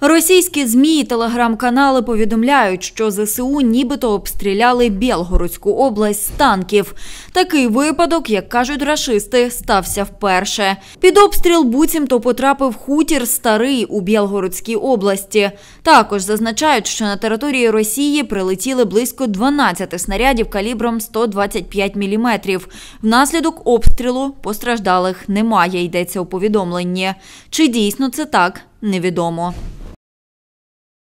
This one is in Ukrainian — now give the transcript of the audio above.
Російські змі і телеграм-канали повідомляють, що ЗСУ нібито обстріляли Білгородську область з танків. Такий випадок, як кажуть рашисти, стався вперше. Під обстріл буцімто потрапив хутір старий у Білгородській області. Також зазначають, що на території Росії прилетіли близько 12 снарядів калібром 125 міліметрів. Внаслідок обстрілу постраждалих немає. Йдеться у повідомленні. Чи дійсно це так невідомо.